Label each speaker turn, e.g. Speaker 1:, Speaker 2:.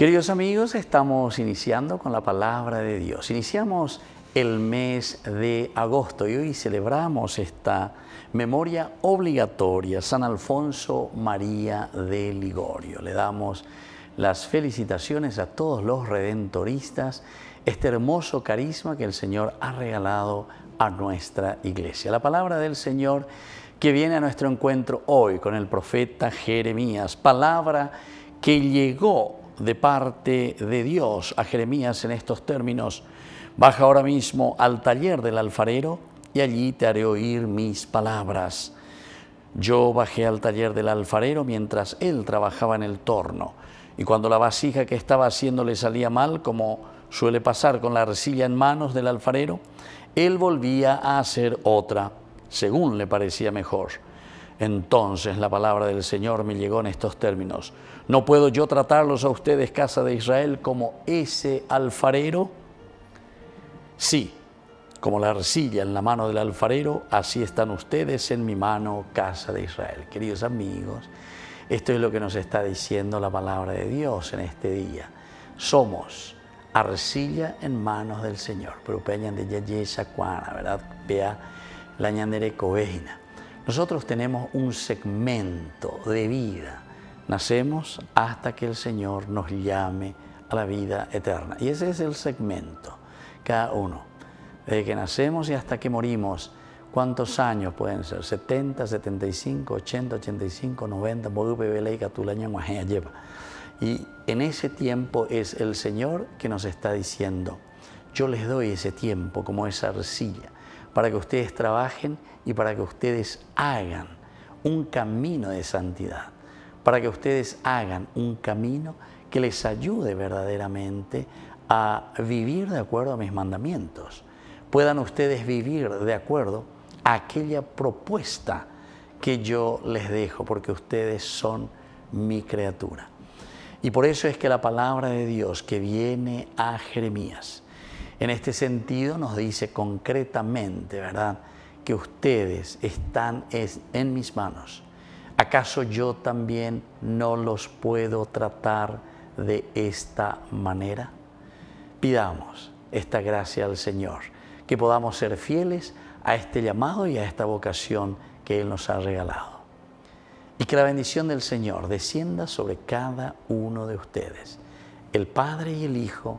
Speaker 1: Queridos amigos, estamos iniciando con la palabra de Dios. Iniciamos el mes de agosto y hoy celebramos esta memoria obligatoria, San Alfonso María de Ligorio. Le damos las felicitaciones a todos los redentoristas, este hermoso carisma que el Señor ha regalado a nuestra iglesia. La palabra del Señor que viene a nuestro encuentro hoy con el profeta Jeremías, palabra que llegó de parte de Dios a Jeremías en estos términos, baja ahora mismo al taller del alfarero y allí te haré oír mis palabras. Yo bajé al taller del alfarero mientras él trabajaba en el torno, y cuando la vasija que estaba haciendo le salía mal, como suele pasar con la arcilla en manos del alfarero, él volvía a hacer otra, según le parecía mejor. Entonces la palabra del Señor me llegó en estos términos. ¿No puedo yo tratarlos a ustedes, casa de Israel, como ese alfarero? Sí, como la arcilla en la mano del alfarero, así están ustedes en mi mano, casa de Israel. Queridos amigos, esto es lo que nos está diciendo la palabra de Dios en este día. Somos arcilla en manos del Señor. Pero de ¿verdad? Vea la ñandere nosotros tenemos un segmento de vida. Nacemos hasta que el Señor nos llame a la vida eterna. Y ese es el segmento, cada uno. Desde que nacemos y hasta que morimos, ¿cuántos años pueden ser? 70, 75, 80, 85, 90, lleva. Y en ese tiempo es el Señor que nos está diciendo, yo les doy ese tiempo como esa arcilla para que ustedes trabajen y para que ustedes hagan un camino de santidad, para que ustedes hagan un camino que les ayude verdaderamente a vivir de acuerdo a mis mandamientos. Puedan ustedes vivir de acuerdo a aquella propuesta que yo les dejo, porque ustedes son mi criatura. Y por eso es que la palabra de Dios que viene a Jeremías, en este sentido nos dice concretamente, ¿verdad? Que ustedes están en mis manos. ¿Acaso yo también no los puedo tratar de esta manera? Pidamos esta gracia al Señor, que podamos ser fieles a este llamado y a esta vocación que Él nos ha regalado. Y que la bendición del Señor descienda sobre cada uno de ustedes, el Padre y el Hijo,